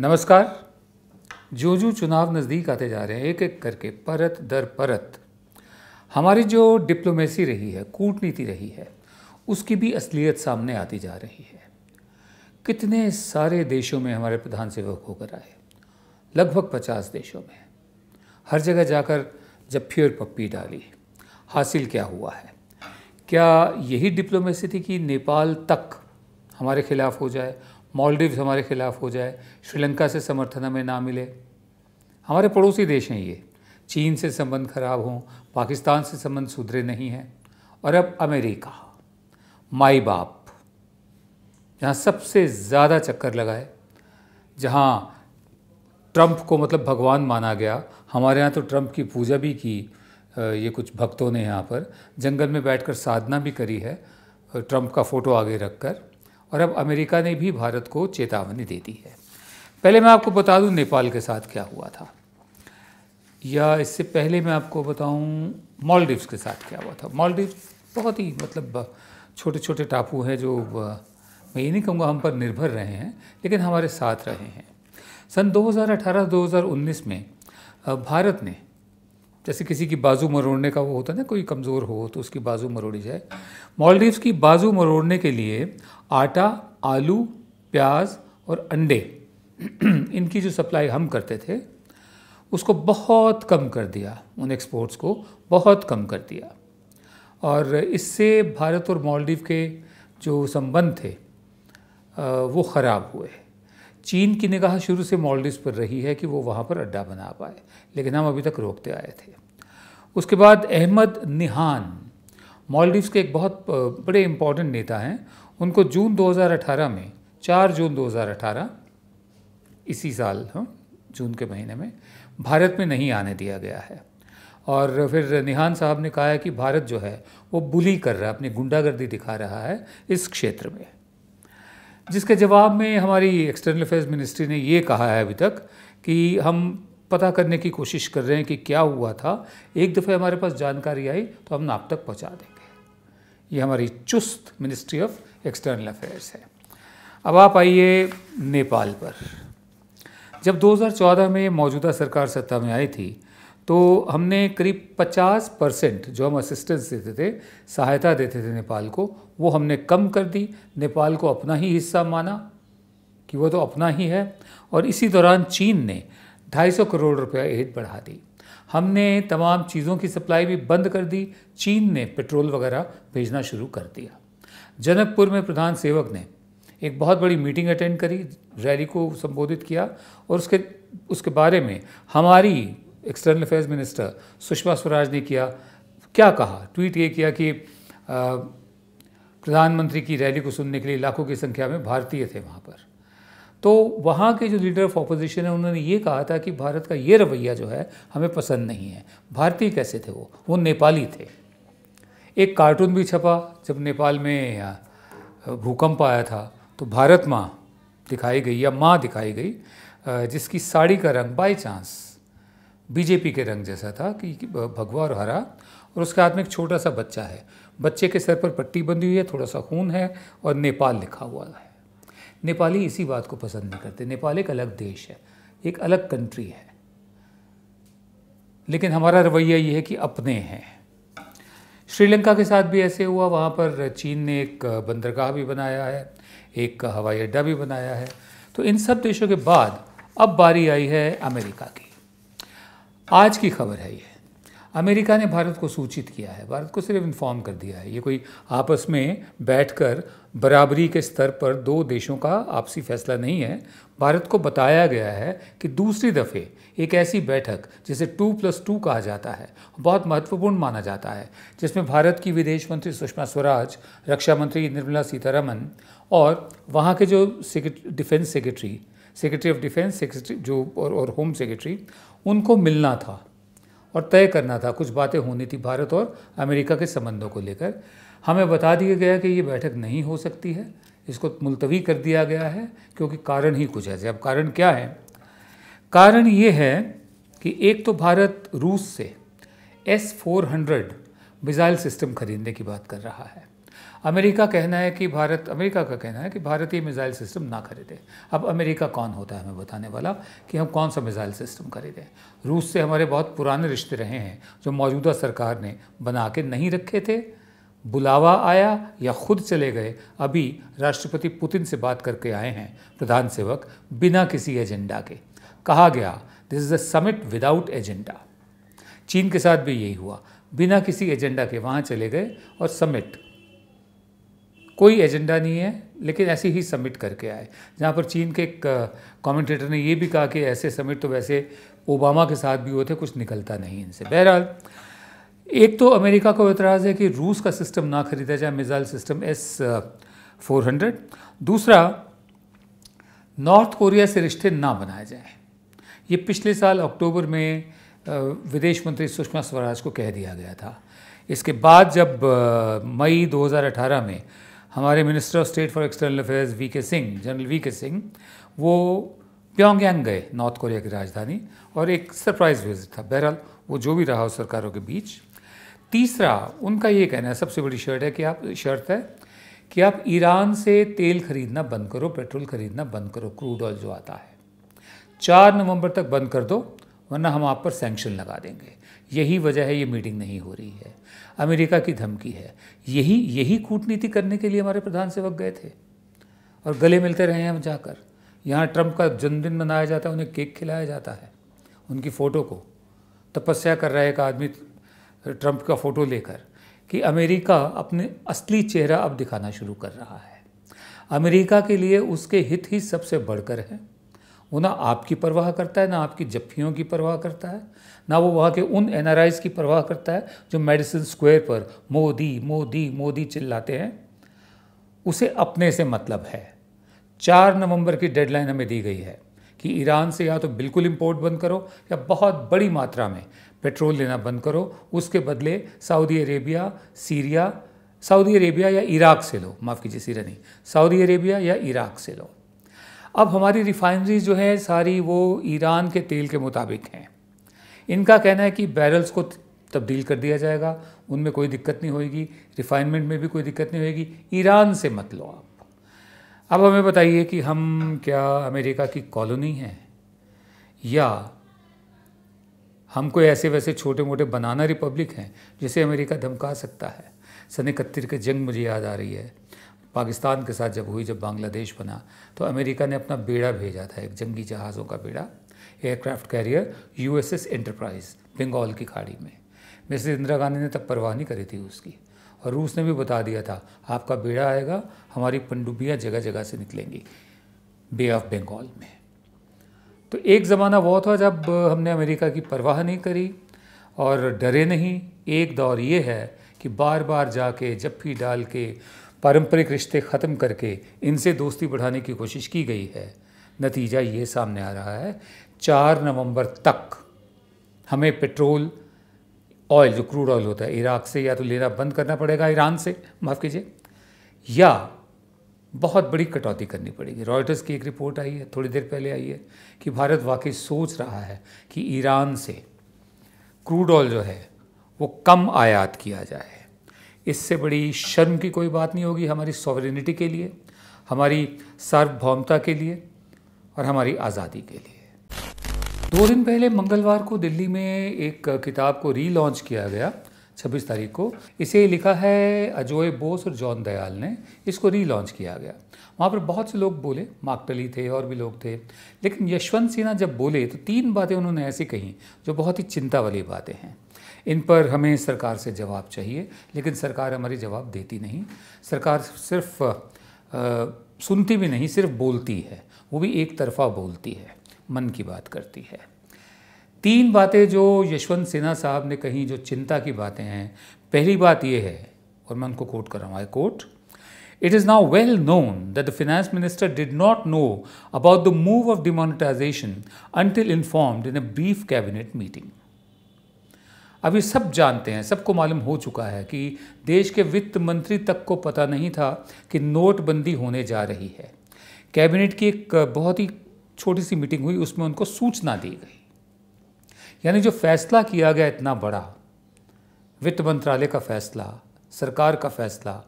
नमस्कार जो जो चुनाव नज़दीक आते जा रहे हैं एक एक करके परत दर परत हमारी जो डिप्लोमेसी रही है कूटनीति रही है उसकी भी असलियत सामने आती जा रही है कितने सारे देशों में हमारे प्रधान सेवक होकर आए लगभग पचास देशों में हर जगह जाकर जफ्फी और पप्पी डाली हासिल क्या हुआ है क्या यही डिप्लोमेसी थी कि नेपाल तक हमारे खिलाफ़ हो जाए मॉलडीव्स हमारे खिलाफ हो जाए श्रीलंका से समर्थन हमें ना मिले हमारे पड़ोसी देश हैं ये चीन से संबंध खराब हों पाकिस्तान से संबंध सुधरे नहीं हैं और अब अमेरिका माई बाप जहाँ सबसे ज़्यादा चक्कर लगाए जहाँ ट्रंप को मतलब भगवान माना गया हमारे यहाँ तो ट्रंप की पूजा भी की ये कुछ भक्तों ने यहाँ पर जंगल में बैठकर साधना भी करी है ट्रंप का फ़ोटो आगे रखकर और अब अमेरिका ने भी भारत को चेतावनी दे दी है पहले मैं आपको बता दूं नेपाल के साथ क्या हुआ था या इससे पहले मैं आपको बताऊं मॉलडीव्स के साथ क्या हुआ था मॉलडीव्स बहुत ही मतलब छोटे छोटे टापू हैं जो मैं ये नहीं कहूँगा हम पर निर्भर रहे हैं लेकिन हमारे साथ रहे हैं सन 2018-2019 में भारत ने जैसे किसी की बाजू मरोड़ने का वो होता है ना कोई कमज़ोर हो तो उसकी बाजू मरोड़ी जाए मॉलडीव्स की बाजू मरोड़ने के लिए आटा आलू प्याज और अंडे इनकी जो सप्लाई हम करते थे उसको बहुत कम कर दिया उन एक्सपोर्ट्स को बहुत कम कर दिया और इससे भारत और मॉलडीव के जो संबंध थे वो ख़राब हुए चीन की निगाह शुरू से मॉलडिव पर रही है कि वो वहाँ पर अड्डा बना पाए लेकिन हम अभी तक रोकते आए थे उसके बाद अहमद निहान मॉलडीव्स के एक बहुत बड़े इम्पॉर्टेंट नेता हैं उनको जून 2018 में 4 जून 2018 इसी साल हम हाँ, जून के महीने में भारत में नहीं आने दिया गया है और फिर निहान साहब ने कहा है कि भारत जो है वो बुली कर रहा है अपनी गुंडागर्दी दिखा रहा है इस क्षेत्र में जिसके जवाब में हमारी एक्सटर्नल अफेयर्स मिनिस्ट्री ने ये कहा है अभी तक कि हम पता करने की कोशिश कर रहे हैं कि क्या हुआ था एक दफ़े हमारे पास जानकारी आई तो हम आप तक पहुंचा देंगे ये हमारी चुस्त मिनिस्ट्री ऑफ एक्सटर्नल अफेयर्स है अब आप आइए नेपाल पर जब 2014 में मौजूदा सरकार सत्ता में आई थी तो हमने करीब 50 परसेंट जो हम असिस्टेंस देते थे सहायता देते थे नेपाल को वो हमने कम कर दी नेपाल को अपना ही हिस्सा माना कि वो तो अपना ही है और इसी दौरान चीन ने 250 करोड़ रुपया एड बढ़ा दी हमने तमाम चीज़ों की सप्लाई भी बंद कर दी चीन ने पेट्रोल वगैरह भेजना शुरू कर दिया जनकपुर में प्रधान सेवक ने एक बहुत बड़ी मीटिंग अटेंड करी रैली को संबोधित किया और उसके उसके बारे में हमारी external affairs minister Sushma Swaraj ने किया क्या कहा ट्वीट ये किया कि प्रधानमंत्री की रैली को सुनने के लिए लाखों की संख्या में भारतीय थे वहाँ पर तो वहाँ के जो लीडर ऑफ ऑपोजिशन है उन्होंने ये कहा था कि भारत का ये रवैया जो है हमें पसंद नहीं है भारतीय कैसे थे वो वो नेपाली थे एक कार्टून भी छपा जब नेपाल में भूकंप आया था तो भारत माँ दिखाई गई या माँ दिखाई गई जिसकी साड़ी का रंग बाई चांस बीजेपी के रंग जैसा था कि भगवा और हरा और उसके हाथ में एक छोटा सा बच्चा है बच्चे के सर पर पट्टी बंधी हुई है थोड़ा सा खून है और नेपाल लिखा हुआ है नेपाली इसी बात को पसंद नहीं करते नेपाल एक अलग देश है एक अलग कंट्री है लेकिन हमारा रवैया ये है कि अपने हैं श्रीलंका के साथ भी ऐसे हुआ वहाँ पर चीन ने एक बंदरगाह भी बनाया है एक हवाई अड्डा भी बनाया है तो इन सब देशों के बाद अब बारी आई है अमेरिका की आज की खबर है ये अमेरिका ने भारत को सूचित किया है भारत को सिर्फ इन्फॉर्म कर दिया है ये कोई आपस में बैठकर बराबरी के स्तर पर दो देशों का आपसी फैसला नहीं है भारत को बताया गया है कि दूसरी दफ़े एक ऐसी बैठक जिसे टू प्लस टू कहा जाता है बहुत महत्वपूर्ण माना जाता है जिसमें भारत की विदेश मंत्री सुषमा स्वराज रक्षा मंत्री निर्मला सीतारमन और वहाँ के जो defence secretary secretary of defence secretary जो और, और होम सेक्रेटरी उनको मिलना था और तय करना था कुछ बातें होनी थी भारत और अमेरिका के संबंधों को लेकर हमें बता दिया गया कि ये बैठक नहीं हो सकती है इसको मुलतवी कर दिया गया है क्योंकि कारण ही कुछ ऐसे अब कारण क्या है कारण ये है कि एक तो भारत रूस से S four hundred missile system खरीदने की बात कर रहा है अमेरिका कहना है कि भारत अमेरिका का कहना है कि भारतीय मिज़ाइल सिस्टम ना खरीदे अब अमेरिका कौन होता है हमें बताने वाला कि हम कौन सा मिज़ाइल सिस्टम खरीदें रूस से हमारे बहुत पुराने रिश्ते रहे हैं जो मौजूदा सरकार ने बना के नहीं रखे थे बुलावा आया या खुद चले गए अभी राष्ट्रपति पुतिन से बात करके आए हैं प्रधान सेवक बिना किसी एजेंडा के कहा गया this is a summit without agenda चीन के साथ भी यही हुआ बिना किसी एजेंडा के वहाँ चले गए और समिट कोई एजेंडा नहीं है लेकिन ऐसे ही समिट करके आए जहाँ पर चीन के एक कॉमेंटेटर ने ये भी कहा कि ऐसे समिट तो वैसे ओबामा के साथ भी होते कुछ निकलता नहीं इनसे बहरहाल एक तो अमेरिका को एतराज़ है कि रूस का सिस्टम ना खरीदा जाए missile system S four hundred दूसरा नॉर्थ कोरिया से रिश्ते ना बनाए जाएं ये पिछले साल अक्टूबर में विदेश मंत्री सुषमा स्वराज को कह दिया गया था इसके बाद जब मई 2018 में हमारे minister of state for external affairs V K Singh general we K Singh वो प्योंगयांग गए नॉर्थ कोरिया की राजधानी और एक सरप्राइज विजिट था बहरहाल वो जो भी रहा हो सरकारों के बीच तीसरा उनका ये कहना है सबसे बड़ी शर्त है कि आप शर्त है कि आप ईरान से तेल खरीदना बंद करो पेट्रोल खरीदना बंद करो क्रूड ऑयल जो आता है चार नवंबर तक बंद कर दो वरना हम आप पर सैंक्शन लगा देंगे यही वजह है ये मीटिंग नहीं हो रही है अमेरिका की धमकी है यही यही कूटनीति करने के लिए हमारे प्रधान सेवक गए थे और गले मिलते रहे हैं जाकर यहाँ ट्रंप का जन्मदिन मनाया जाता है उन्हें केक खिलाया जाता है उनकी फ़ोटो को तपस्या कर रहा है एक आदमी ट्रंप का फ़ोटो लेकर कि अमेरिका अपने असली चेहरा अब दिखाना शुरू कर रहा है अमेरिका के लिए उसके हित ही सबसे बढ़कर हैं वो ना आपकी परवाह करता है ना आपकी जफ्फियों की परवाह करता है ना वो वहाँ के उन एन की परवाह करता है जो मेडिसिन स्क्वायर पर मोदी मोदी मोदी चिल्लाते हैं उसे अपने से मतलब है चार नवंबर की डेडलाइन हमें दी गई है कि ईरान से या तो बिल्कुल इम्पोर्ट बंद करो या बहुत बड़ी मात्रा में पेट्रोल लेना बंद करो उसके बदले Saudi Arabia Syria Saudi Arabia या इराक से लो माफ़ कीजिए सीरिया नहीं सऊदी अरेबिया या इराक से लो अब हमारी रिफाइनरी जो है सारी वो ईरान के तेल के मुताबिक हैं इनका कहना है कि बैरल्स को तब्दील कर दिया जाएगा उनमें कोई दिक्कत नहीं होगी रिफाइनमेंट में भी कोई दिक्कत नहीं होगी ईरान से मत लो आप अब हमें बताइए कि हम क्या अमेरिका की कॉलोनी हैं या हम कोई ऐसे वैसे छोटे मोटे बनाना रिपब्लिक हैं जिसे अमेरिका धमका सकता है सन इकहत्तर की जंग मुझे याद आ रही है पाकिस्तान के साथ जब हुई जब बांग्लादेश बना तो अमेरिका ने अपना बेड़ा भेजा था एक जंगी जहाज़ों का बेड़ा aircraft carrier USS enterprise Bengal की खाड़ी में मिसेज इंदिरा गांधी ने तब परवाह नहीं करी थी उसकी और रूस ने भी बता दिया था आपका बेड़ा आएगा हमारी पनडुब्बियाँ जगह जगह से निकलेंगी बे ऑफ बंगाल में तो एक ज़माना वो था जब हमने अमेरिका की परवाह नहीं करी और डरे नहीं एक दौर ये है कि बार बार जाके जफ्फी डाल के पारंपरिक रिश्ते ख़त्म करके इनसे दोस्ती बढ़ाने की कोशिश की गई है नतीजा ये सामने आ रहा है चार नवंबर तक हमें पेट्रोल ऑयल जो क्रूड ऑयल होता है इराक से या तो लेना बंद करना पड़ेगा ईरान से माफ़ कीजिए या बहुत बड़ी कटौती करनी पड़ेगी रॉयटर्स की एक रिपोर्ट आई है थोड़ी देर पहले आई है कि भारत वाकई सोच रहा है कि ईरान से क्रूड ऑयल जो है वो कम आयात किया जाए इससे बड़ी शर्म की कोई बात नहीं होगी हमारी सॉवरेनिटी के लिए हमारी सार्वभौमता के लिए और हमारी आज़ादी के लिए दो दिन पहले मंगलवार को दिल्ली में एक किताब को रीलॉन्च किया गया 26 तारीख को इसे लिखा है अजोय बोस और जॉन दयाल ने इसको रीलॉन्च किया गया वहाँ पर बहुत से लोग बोले माकटली थे और भी लोग थे लेकिन यशवंत सिन्हा जब बोले तो तीन बातें उन्होंने ऐसी कही जो बहुत ही चिंता वाली बातें हैं इन पर हमें सरकार से जवाब चाहिए लेकिन सरकार हमारी जवाब देती नहीं सरकार सिर्फ आ, सुनती भी नहीं सिर्फ बोलती है वो भी एक तरफा बोलती है मन की बात करती है तीन बातें जो यशवंत सिन्हा साहब ने कही जो चिंता की बातें हैं पहली बात ये है और मैं उनको कोट कर रहा हूँ I quote it is now well known that the finance minister did not know about the move of demonetisation until informed in a brief cabinet meeting अभी सब जानते हैं सबको मालूम हो चुका है कि देश के वित्त मंत्री तक को पता नहीं था कि नोटबंदी होने जा रही है कैबिनेट की एक बहुत ही छोटी सी मीटिंग हुई उसमें उनको सूचना दी गई यानी जो फैसला किया गया इतना बड़ा वित्त मंत्रालय का फैसला सरकार का फैसला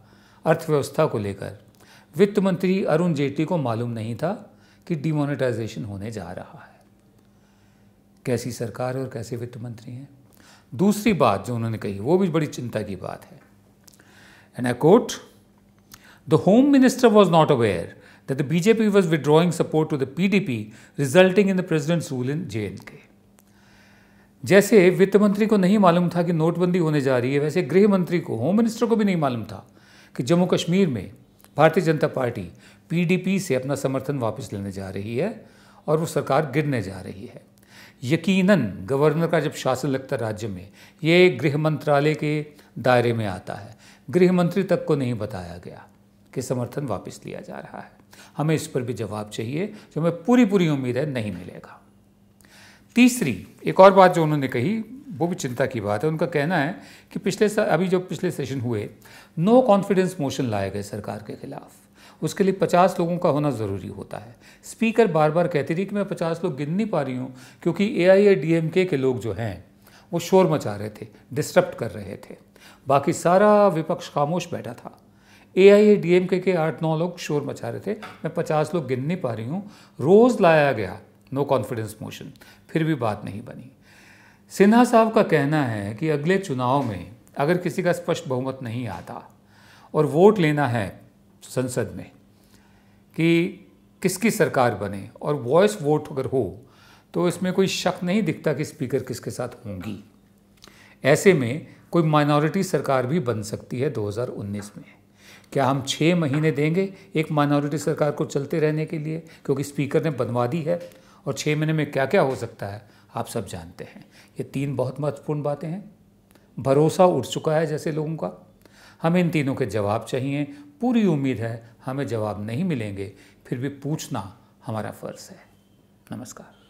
अर्थव्यवस्था को लेकर वित्त मंत्री अरुण जेटली को मालूम नहीं था कि डिमोनेटाइजेशन होने जा रहा है कैसी सरकार और कैसे वित्त मंत्री हैं दूसरी बात जो उन्होंने कही वो भी बड़ी चिंता की बात है and I quote the home minister was not aware that the BJP was withdrawing support to the P D P resulting in the president rule in J and K जैसे वित्त मंत्री को नहीं मालूम था कि नोटबंदी होने जा रही है वैसे गृह मंत्री को होम मिनिस्टर को भी नहीं मालूम था कि जम्मू कश्मीर में भारतीय जनता पार्टी पीडीपी से अपना समर्थन वापस लेने जा रही है और वो सरकार गिरने जा रही है यकीनन गवर्नर का जब शासन लगता है राज्य में ये गृह मंत्रालय के दायरे में आता है गृह मंत्री तक को नहीं बताया गया कि समर्थन वापस लिया जा रहा है हमें इस पर भी जवाब चाहिए जो हमें पूरी पूरी उम्मीद है नहीं मिलेगा तीसरी एक और बात जो उन्होंने कही वो भी चिंता की बात है उनका कहना है कि पिछले अभी जो पिछले सेशन हुए नो कॉन्फिडेंस मोशन लाए गए सरकार के खिलाफ उसके लिए पचास लोगों का होना ज़रूरी होता है स्पीकर बार बार कहती थी कि मैं पचास लोग गिन नहीं पा रही हूँ क्योंकि ए आई ए डी एम के, के लोग जो हैं वो शोर मचा रहे थे डिस्टर्ब कर रहे थे बाकी सारा विपक्ष खामोश बैठा था ए आई ए डी एम के, के आठ नौ लोग शोर मचा रहे थे मैं पचास लोग गिन नहीं पा रही हूँ रोज़ लाया गया नो कॉन्फिडेंस मोशन फिर भी बात नहीं बनी सिन्हा साहब का कहना है कि अगले चुनाव में अगर किसी का स्पष्ट बहुमत नहीं आता और वोट लेना है संसद में कि किसकी सरकार बने और वॉइस वोट अगर हो तो इसमें कोई शक नहीं दिखता कि स्पीकर किसके साथ होंगी ऐसे में कोई माइनॉरिटी सरकार भी बन सकती है 2019 में क्या हम छः महीने देंगे एक माइनॉरिटी सरकार को चलते रहने के लिए क्योंकि स्पीकर ने बनवा दी है और छः महीने में क्या क्या हो सकता है आप सब जानते हैं ये तीन बहुत महत्वपूर्ण बातें हैं भरोसा उठ चुका है जैसे लोगों का हमें इन तीनों के जवाब चाहिए पूरी उम्मीद है हमें जवाब नहीं मिलेंगे फिर भी पूछना हमारा फ़र्ज़ है नमस्कार